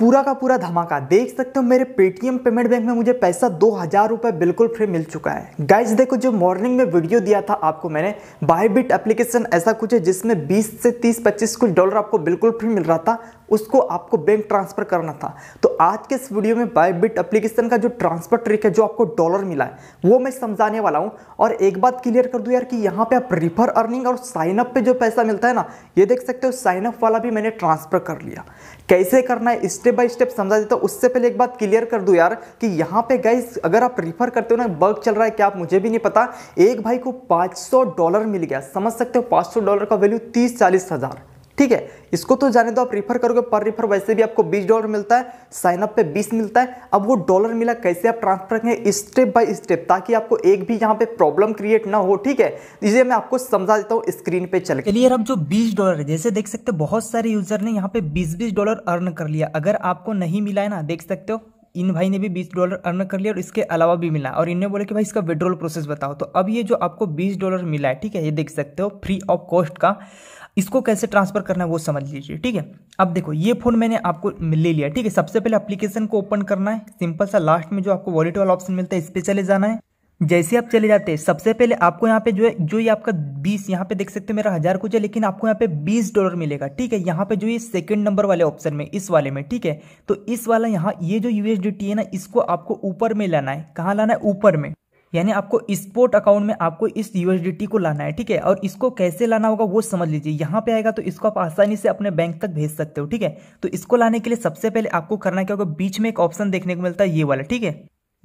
पूरा का पूरा धमाका देख सकते हो मेरे पेटीएम पेमेंट बैंक में मुझे पैसा दो हज़ार रुपये बिल्कुल फ्री मिल चुका है गाइज देखो जो मॉर्निंग में वीडियो दिया था आपको मैंने बिट एप्लीकेशन ऐसा कुछ है जिसमें 20 से 30 25 कुछ डॉलर आपको बिल्कुल फ्री मिल रहा था उसको आपको बैंक ट्रांसफ़र करना था तो आज के इस वीडियो में बायबिट एप्लीकेशन का जो ट्रांसफ़र ट्रिक है जो आपको डॉलर मिला है वो मैं समझाने वाला हूँ और एक बात क्लियर कर दूँ यार कि यहाँ पे आप रिफर अर्निंग और साइनअप पे जो पैसा मिलता है ना ये देख सकते हो साइनअप वाला भी मैंने ट्रांसफ़र कर लिया कैसे करना है स्टेप बाय स्टेप समझा देता हूँ उससे पहले एक बात क्लियर कर दूँ यार कि यहाँ पे गाइज अगर आप रिफर करते हो ना बग चल रहा है क्या आप मुझे भी नहीं पता एक भाई को पाँच डॉलर मिल गया समझ सकते हो पाँच डॉलर का वैल्यू तीस चालीस हज़ार ठीक है इसको तो जाने दो आप रिफर करोगे पर रिफर वैसे भी आपको 20 डॉलर मिलता है साइनअप पे 20 मिलता है अब वो डॉलर मिला कैसे आप ट्रांसफर करेंगे स्टेप बाय स्टेप ताकि आपको एक भी यहाँ पे प्रॉब्लम क्रिएट ना हो ठीक है इसे मैं आपको समझा देता हूँ स्क्रीन पे चल चलिए अब जो 20 डॉलर है जैसे देख सकते बहुत सारे यूजर ने यहाँ पे बीस बीस डॉलर अर्न कर लिया अगर आपको नहीं मिला है ना देख सकते हो इन भाई ने भी 20 डॉलर अर्न कर लिया और इसके अलावा भी मिला और इनने बोले कि भाई इसका विड्रॉल प्रोसेस बताओ तो अब ये जो आपको 20 डॉलर मिला है ठीक है ये देख सकते हो फ्री ऑफ कॉस्ट का इसको कैसे ट्रांसफर करना है वो समझ लीजिए ठीक है अब देखो ये फोन मैंने आपको ले लिया ठीक है सबसे पहले एप्लीकेशन को ओपन करना है सिंपल सा लास्ट में जो आपको वॉलेट वाला ऑप्शन मिलता है इस पर चले जाना है जैसे आप चले जाते हैं सबसे पहले आपको यहाँ पे जो है जो ये आपका 20 यहाँ पे देख सकते हो मेरा हज़ार कुछ है लेकिन आपको यहाँ पे 20 डॉलर मिलेगा ठीक है यहाँ पे जो ये सेकंड नंबर वाले ऑप्शन में इस वाले में ठीक है तो इस वाला यहाँ ये जो यूएसडी है ना इसको आपको ऊपर में लाना है कहाँ लाना है ऊपर में यानी आपको स्पोर्ट अकाउंट में आपको इस यूएसडीटी को लाना है ठीक है और इसको कैसे लाना होगा वो समझ लीजिए यहाँ पे आएगा तो इसको आप आसानी से अपने बैंक तक भेज सकते हो ठीक है तो इसको लाने के लिए सबसे पहले आपको करना क्या होगा बीच में एक ऑप्शन देखने को मिलता है ये वाला ठीक है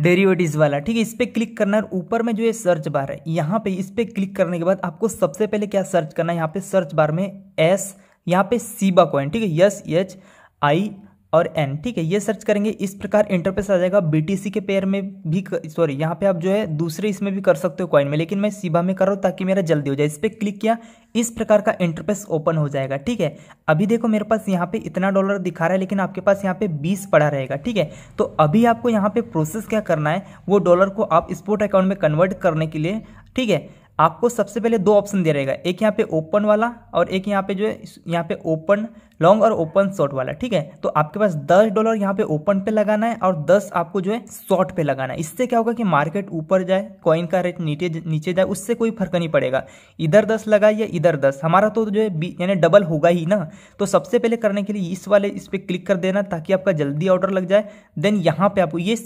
डेरिवेटिव वाला ठीक है इस पर क्लिक करना है ऊपर में जो ये सर्च बार है यहाँ पे इस पर क्लिक करने के बाद आपको सबसे पहले क्या सर्च करना है यहाँ पे सर्च बार में एस यहाँ पे सीबा कॉइन ठीक है यस एच आई और एन ठीक है ये सर्च करेंगे इस प्रकार इंटरफेस आ जाएगा बीटीसी के पेयर में भी सॉरी यहाँ पे आप जो है दूसरे इसमें भी कर सकते हो कॉइन में लेकिन मैं सीबा में कर रहा हूँ ताकि मेरा जल्दी हो जाए इस पर क्लिक किया इस प्रकार का इंटरफेस ओपन हो जाएगा ठीक है अभी देखो मेरे पास यहाँ पे इतना डॉलर दिखा रहा है लेकिन आपके पास यहाँ पे बीस पड़ा रहेगा ठीक है तो अभी आपको यहाँ पे प्रोसेस क्या करना है वो डॉलर को आप स्पोर्ट अकाउंट में कन्वर्ट करने के लिए ठीक है आपको सबसे पहले दो ऑप्शन दिया रहेगा एक यहाँ पे ओपन वाला और एक यहाँ पे जो है यहाँ पे ओपन लॉन्ग और ओपन शॉर्ट वाला ठीक है तो आपके पास दस डॉलर यहाँ पे ओपन पे लगाना है और दस आपको जो है शॉर्ट पे लगाना है इससे क्या होगा कि मार्केट ऊपर जाए कॉइन का रेट नीचे नीचे जाए उससे कोई फर्क नहीं पड़ेगा इधर दस लगा या इधर दस हमारा तो जो है यानी डबल होगा ही ना तो सबसे पहले करने के लिए इस वाले इस पर क्लिक कर देना ताकि आपका जल्दी ऑर्डर लग जाए देन यहाँ पे आपको ये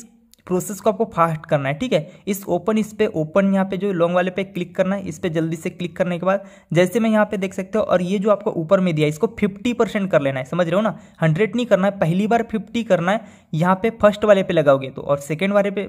प्रोसेस को आपको फास्ट करना है ठीक है इस ओपन इस पर ओपन यहाँ पे जो लॉन्ग वाले पे क्लिक करना है इस पर जल्दी से क्लिक करने के बाद जैसे मैं यहाँ पे देख सकते हो और ये जो आपको ऊपर में दिया इसको फिफ्टी परसेंट कर लेना है समझ रहे हो ना हंड्रेड नहीं करना है पहली बार फिफ्टी करना है यहाँ पे फर्स्ट वाले पे लगाओगे तो और सेकेंड वाले पे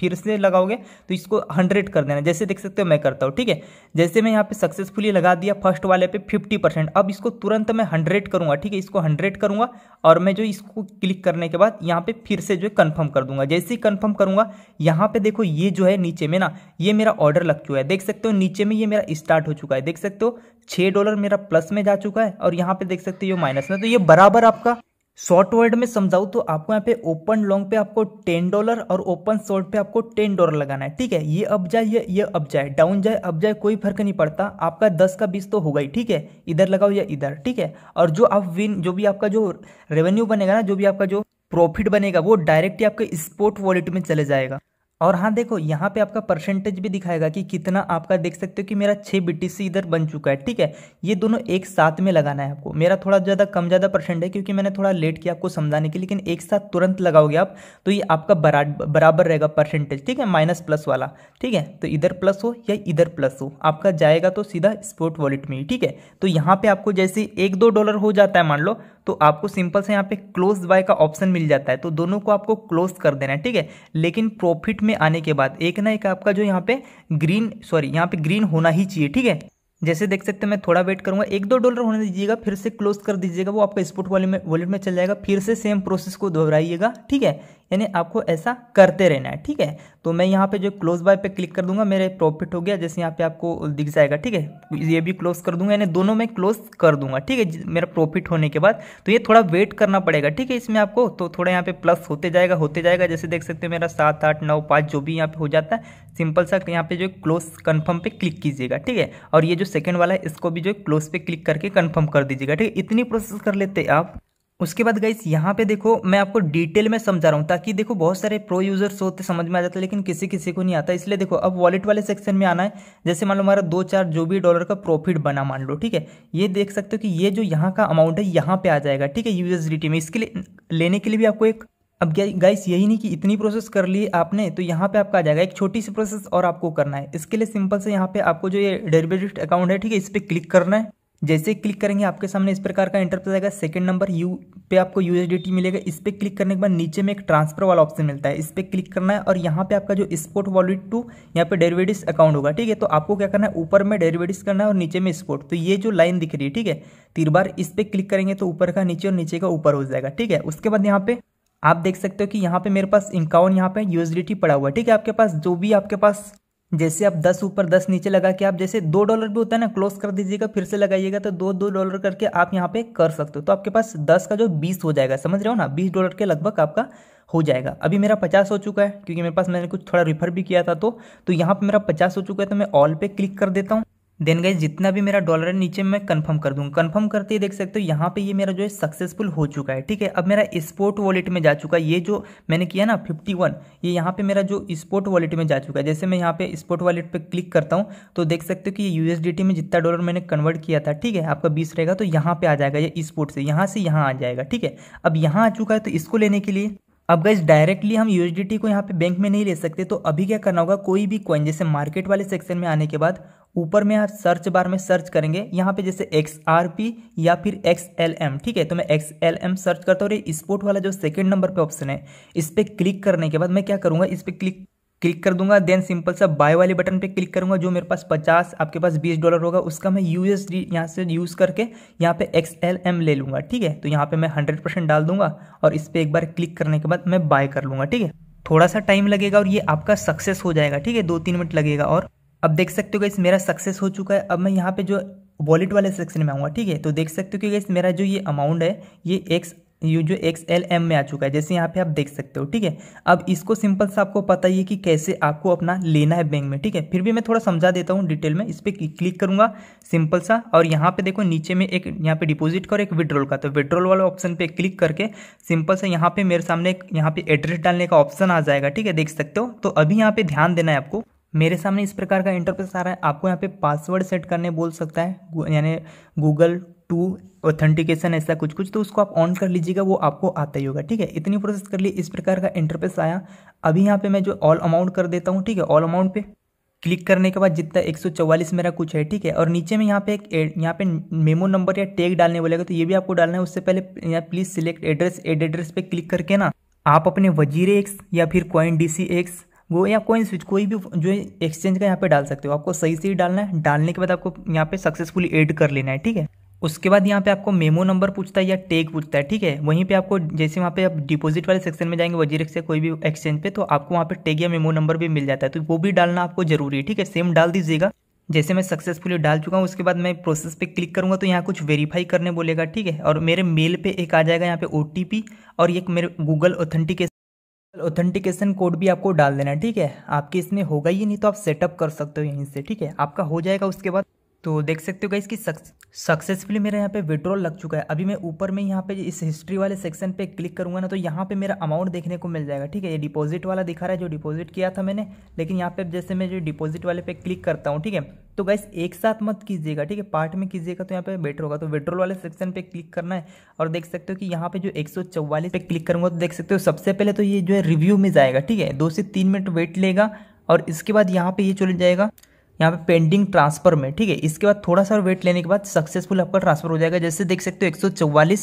फिर से लगाओगे तो इसको हंड्रेड कर देना जैसे देख सकते हो मैं करता हूँ ठीक है जैसे मैं यहाँ पे सक्सेसफुली लगा दिया फर्स्ट वाले पे फिफ्टी परसेंट अब इसको तुरंत मैं हंड्रेड करूँगा ठीक है इसको हंड्रेड करूँगा और मैं जो इसको क्लिक करने के बाद यहाँ पे फिर से जो कन्फर्म कर दूंगा जैसे ही कन्फर्म करूँगा यहाँ पे देखो ये जो है नीचे में ना ये मेरा ऑर्डर लग चुका है देख सकते हो नीचे में ये मेरा स्टार्ट हो चुका है देख सकते हो छः डॉलर मेरा प्लस में जा चुका है और यहाँ पे देख सकते हो ये माइनस में तो ये बराबर आपका शॉर्ट वर्ड में समझाऊ तो आपको यहाँ पे ओपन लॉन्ग पे आपको टेन डॉलर और ओपन शॉर्ट पे आपको टेन डॉलर लगाना है ठीक है ये अब जाए ये ये अब जाए डाउन जाए अब जाए कोई फर्क नहीं पड़ता आपका दस का बीस तो होगा ही ठीक है इधर लगाओ या इधर ठीक है और जो आप विन जो भी आपका जो रेवेन्यू बनेगा ना जो भी आपका जो प्रॉफिट बनेगा वो डायरेक्टली आपके स्पोर्ट वॉलेट में चले जाएगा और हाँ देखो यहाँ पे आपका परसेंटेज भी दिखाएगा कि कितना आपका देख सकते हो कि मेरा छः बीटीसी इधर बन चुका है ठीक है ये दोनों एक साथ में लगाना है आपको मेरा थोड़ा ज़्यादा कम ज़्यादा परसेंट है क्योंकि मैंने थोड़ा लेट किया आपको समझाने के लेकिन एक साथ तुरंत लगाओगे आप तो ये आपका बराबर रहेगा परसेंटेज ठीक है माइनस प्लस वाला ठीक है तो इधर प्लस हो या इधर प्लस हो आपका जाएगा तो सीधा स्पोर्ट वॉलेट में ही ठीक है तो यहाँ पर आपको जैसे एक दो डॉलर हो जाता है मान लो तो आपको सिंपल से यहाँ पे क्लोज बाय का ऑप्शन मिल जाता है तो दोनों को आपको क्लोज कर देना है ठीक है लेकिन प्रॉफिट में में आने के बाद एक ना एक आपका जो यहाँ पे ग्रीन सॉरी यहाँ पे ग्रीन होना ही चाहिए ठीक है जैसे देख सकते हैं मैं थोड़ा वेट करूंगा एक दो डॉलर होने दीजिएगा फिर से क्लोज कर दीजिएगा वो आपका स्पोर्ट वॉलेट में वॉलेट में चल जाएगा फिर से सेम प्रोसेस को दोहराइएगा ठीक है यानी आपको ऐसा करते रहना है ठीक है तो मैं यहाँ पे जो क्लोज बाय पे क्लिक कर दूंगा मेरे प्रॉफिट हो गया जैसे यहाँ पे आपको दिख जाएगा ठीक है ये भी क्लोज कर दूंगा यानी दोनों में क्लोज कर दूंगा ठीक है मेरा प्रॉफिट होने के बाद तो ये थोड़ा वेट करना पड़ेगा ठीक है इसमें आपको तो थोड़ा यहाँ पे प्लस होते जाएगा होते जाएगा जैसे देख सकते हैं मेरा सात आठ नौ पाँच जो भी यहाँ पे हो जाता है सिंपल सा यहाँ पे जो क्लोज कन्फर्म पे क्लिक कीजिएगा ठीक है और ये जो सेकेंड वाला है इसको भी जो क्लोज पे क्लिक करके कन्फर्म कर दीजिएगा ठीक है इतनी प्रोसेस कर लेते आप उसके बाद गाइस यहाँ पे देखो मैं आपको डिटेल में समझा रहा हूँ ताकि देखो बहुत सारे प्रो यूजर्स होते समझ में आ जाते लेकिन किसी किसी को नहीं आता इसलिए देखो अब वॉलेट वाले सेक्शन में आना है जैसे मान लो हमारा दो चार जो भी डॉलर का प्रॉफिट बना मान लो ठीक है ये देख सकते हो कि ये जो यहाँ का अमाउंट है यहाँ पे आ जाएगा ठीक है यूएसडीटी में इसके लिए लेने के लिए भी आपको एक अब गाइस यही नहीं कि इतनी प्रोसेस कर ली आपने तो यहाँ पे आपका आ जाएगा एक छोटी सी प्रोसेस और आपको करना है इसके लिए सिंपल से यहाँ पे आपको जो ये डेरिवेटिव अकाउंट है ठीक है इस पर क्लिक करना है जैसे क्लिक करेंगे आपके सामने इस प्रकार का इंटरप्रेस आएगा सेकंड नंबर यू पे आपको यू मिलेगा इस पर क्लिक करने के बाद नीचे में एक ट्रांसफर वाला ऑप्शन मिलता है इस पर क्लिक करना है और यहाँ पे आपका जो स्पोर्ट वॉलेट टू यहाँ पे डेरिवेटिव्स अकाउंट होगा ठीक है तो आपको क्या करना है ऊपर में डेरिवेटिव्स करना है और नीचे में स्पोर्ट तो ये जो लाइन दिख रही है ठीक है तीन तो बार इस पर क्लिक करेंगे तो ऊपर का नीचे और नीचे का ऊपर हो जाएगा ठीक है उसके बाद यहाँ पे आप देख सकते हो कि यहाँ पे मेरे पास इंकाउन यहाँ पे यूएसडीटी पड़ा हुआ है ठीक है आपके पास जो भी आपके पास जैसे आप दस ऊपर दस नीचे लगा के आप जैसे दो डॉलर भी होता है ना क्लोज कर दीजिएगा फिर से लगाइएगा तो दो दो डॉलर करके आप यहाँ पे कर सकते हो तो आपके पास दस का जो बीस हो जाएगा समझ रहे हो ना बीस डॉलर के लगभग आपका हो जाएगा अभी मेरा पचास हो चुका है क्योंकि मेरे पास मैंने कुछ थोड़ा रिफर भी किया था तो तो यहाँ पर मेरा पचास हो चुका है तो मैं ऑल पे क्लिक कर देता हूँ देन गए जितना भी मेरा डॉलर है नीचे मैं कंफर्म कर दूंगा कंफर्म करते ही देख सकते हो यहाँ पे ये मेरा जो है सक्सेसफुल हो चुका है ठीक है अब मेरा स्पोर्ट वॉलेट में जा चुका है ये जो मैंने किया ना फिफ्टी वन ये यहाँ पे मेरा जो स्पोर्ट वॉलेट में जा चुका है जैसे मैं यहाँ पे स्पोर्ट वॉलेट पे क्लिक करता हूँ तो देख सकते हो कि ये यूएसडीटी में जितना डॉलर मैंने कन्वर्ट किया था ठीक है आपका बीस रहेगा तो यहाँ पे आ जाएगा ये स्पोर्ट से यहाँ से यहाँ आ जाएगा ठीक है अब यहाँ आ चुका है तो इसको लेने के लिए अब गैस डायरेक्टली हम यू को यहाँ पे बैंक में नहीं ले सकते तो अभी क्या करना होगा कोई भी कॉइन जैसे मार्केट वाले सेक्शन में आने के बाद ऊपर में आप सर्च बार में सर्च करेंगे यहाँ पे जैसे एक्स आर पी या फिर एक्स एल एम ठीक है तो मैं एक्स एल एम सर्च करता हूँ स्पोर्ट वाला जो सेकेंड नंबर पे ऑप्शन है इस पर क्लिक करने के बाद मैं क्या करूँगा इस पर क्लिक क्लिक कर दूंगा देन सिंपल सा बाय वाले बटन पे क्लिक करूंगा जो मेरे पास 50 आपके पास 20 डॉलर होगा उसका मैं यू एस डी यहाँ से यूज़ करके यहाँ पे एक्स एल एम ले लूँगा ठीक है तो यहाँ पे मैं 100 परसेंट डाल दूंगा और इस पर एक बार क्लिक करने के बाद मैं बाय कर लूँगा ठीक है थोड़ा सा टाइम लगेगा और ये आपका सक्सेस हो जाएगा ठीक है दो तीन मिनट लगेगा और अब देख सकते हो कि मेरा सक्सेस हो चुका है अब मैं यहाँ पे जो वॉलेट वाले सेक्शन में आऊँगा ठीक है तो देख सकते हो कि मेरा जो ये अमाउंट है ये एक्स ये जो एक्स एल एम में आ चुका है जैसे यहाँ पे आप देख सकते हो ठीक है अब इसको सिंपल सा आपको पता ही है कि कैसे आपको अपना लेना है बैंक में ठीक है फिर भी मैं थोड़ा समझा देता हूँ डिटेल में इस पर क्लिक करूँगा सिंपल सा और यहाँ पे देखो नीचे में एक यहाँ पे डिपॉजिट का और एक विड्रॉल का तो विड्रॉल वाला ऑप्शन पे क्लिक करके सिंपल सा यहाँ पे मेरे सामने एक यहाँ पे एड्रेस डालने का ऑप्शन आ जाएगा ठीक है देख सकते हो तो अभी यहाँ पे ध्यान देना है आपको मेरे सामने इस प्रकार का इंटरफेस आ रहा है आपको यहाँ पे पासवर्ड सेट करने बोल सकता है यानी गूगल टू ऑथेंटिकेशन ऐसा कुछ कुछ तो उसको आप ऑन कर लीजिएगा वो आपको आता ही होगा ठीक है इतनी प्रोसेस कर ली इस प्रकार का इंटरफेस आया अभी यहाँ पे मैं जो ऑल अमाउंट कर देता हूँ ठीक है ऑल अमाउंट पे क्लिक करने के बाद जितना 144 मेरा कुछ है ठीक है और नीचे में यहाँ पे एक यहाँ पे मेमो नंबर या टैग डालने बोलेगा तो ये भी आपको डालना है उससे पहले यहाँ please select address add address पे क्लिक करके ना आप अपने वजीर एक्स या फिर कॉइन डी सी एक्स वो या कोइन स्विच कोई भी जो एक्सचेंज का यहाँ पे डाल सकते हो आपको सही से ही डालना है डालने के बाद आपको यहाँ पे सक्सेसफुली एड कर लेना है ठीक है उसके बाद यहाँ पे आपको मेमो नंबर पूछता है या टेक पूछता है ठीक है वहीं पे आपको जैसे वहाँ पे आप डिपॉजिट वाले सेक्शन में जाएंगे वजीर से कोई भी एक्सचेंज पे तो आपको वहाँ पे टेक या मेमो नंबर भी मिल जाता है तो वो भी डालना आपको जरूरी है ठीक है सेम डाल दीजिएगा जैसे मैं सक्सेसफुली डाल चुका हूँ उसके बाद मैं प्रोसेस पे क्लिक करूँगा तो यहाँ कुछ वेरीफाई करने बोलेगा ठीक है और मेरे मेल पे एक आ जाएगा यहाँ पे ओ और एक मेरे गूगल ऑथेंटिकेशन ऑथेंटिकेशन कोड भी आपको डाल देना ठीक है आपके इसमें होगा ही नहीं तो आप सेटअप कर सकते हो यहीं से ठीक है आपका हो जाएगा उसके बाद तो देख सकते हो गई इसकी सक्सेसफुली मेरा यहाँ पे विड्रॉल लग चुका है अभी मैं ऊपर में यहाँ पे इस हिस्ट्री वाले सेक्शन पे क्लिक करूँगा ना तो यहाँ पे मेरा अमाउंट देखने को मिल जाएगा ठीक है ये डिपॉजिट वाला दिखा रहा है जो डिपॉजिट किया था मैंने लेकिन यहाँ पे जैसे मैं जो डिपॉजिट वाले पे क्लिक करता हूँ ठीक है तो गैस एक साथ मत कीजिएगा ठीक है पार्ट में कीजिएगा तो यहाँ पे बेटर होगा तो विड्रॉल वाले सेक्शन पे क्लिक करना है और देख सकते हो कि यहाँ पे जो चौवालीस पे क्लिक करूँगा तो देख सकते हो सबसे पहले तो ये जो है रिव्यू में जाएगा ठीक है दो से तीन मिनट वेट लेगा और इसके बाद यहाँ पे ये चले जाएगा यहाँ पे पेंडिंग ट्रांसफर में ठीक है इसके बाद थोड़ा सा वेट लेने के बाद सक्सेसफुल आपका ट्रांसफर हो जाएगा जैसे देख सकते हो एक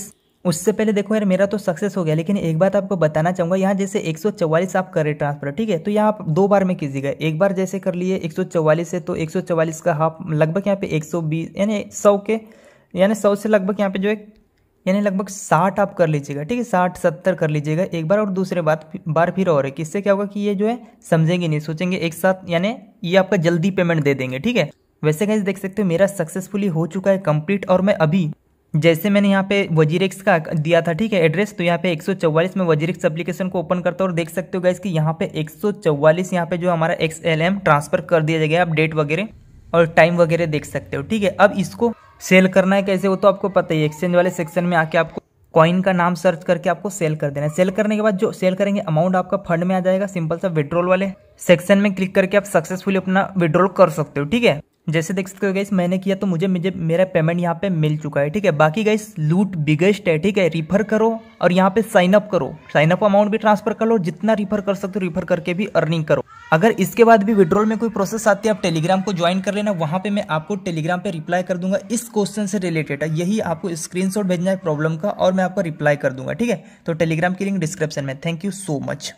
उससे पहले देखो यार मेरा तो सक्सेस हो गया लेकिन एक बात आपको बताना चाहूंगा यहाँ जैसे 144 आप करें ट्रांसफर ठीक है तो यहाँ आप दो बार में कीजिएगा एक बार जैसे कर लिए 144 है तो 144 का हाफ लगभग यहाँ पे 120 यानी 100 के यानी 100 से लगभग यहाँ पे जो है यानी लगभग साठ आप कर लीजिएगा ठीक है साठ सत्तर कर लीजिएगा एक बार और दूसरे बात बार फिर और है कि इससे क्या होगा कि ये जो है समझेंगे नहीं सोचेंगे एक साथ यानी ये आपका जल्दी पेमेंट दे देंगे ठीक है वैसे कैसे देख सकते हो मेरा सक्सेसफुली हो चुका है कंप्लीट और मैं अभी जैसे मैंने यहाँ पे वजीरिक्स का दिया था ठीक है एड्रेस तो यहाँ पे 144 में वजीरिक्स एप्लीकेशन को ओपन करता हूँ और देख सकते हो गाइज कि यहाँ पे 144 यहाँ पे जो हमारा एक्स ट्रांसफर कर दिया जाएगा आप डेट वगैरह और टाइम वगैरह देख सकते हो ठीक है अब इसको सेल करना है कैसे वो तो आपको पता ही एक्सचेंज वाले सेक्शन में आके आपको कॉइन का नाम सर्च करके आपको सेल कर देना है सेल करने के बाद जो सेल करेंगे अमाउंट आपका फंड में आ जाएगा सिंपल सा विड्रॉल वाले सेक्शन में क्लिक करके आप सक्सेसफुली अपना विड्रॉल कर सकते हो ठीक है जैसे देख सकते हो गाइस मैंने किया तो मुझे मुझे मेरा पेमेंट यहाँ पे मिल चुका है ठीक है बाकी गाइस लूट बिगेस्ट है ठीक है रिफर करो और यहाँ पे साइन अप करो साइन अप अमाउंट भी ट्रांसफर कर लो जितना रिफर कर सकते हो रिफर करके भी अर्निंग करो अगर इसके बाद भी विड्रॉल में कोई प्रोसेस आती है आप टेलीग्राम को ज्वाइन कर लेना वहाँ पे मैं आपको टेलीग्राम पे रिप्लाई कर दूंगा इस क्वेश्चन से रिलेटेड है यही आपको स्क्रीनशॉट भेजना है प्रॉब्लम का और मैं आपको रिप्लाई कर दूंगा ठीक है तो टेलीग्राम की लिंक डिस्क्रिप्शन में थैंक यू सो मच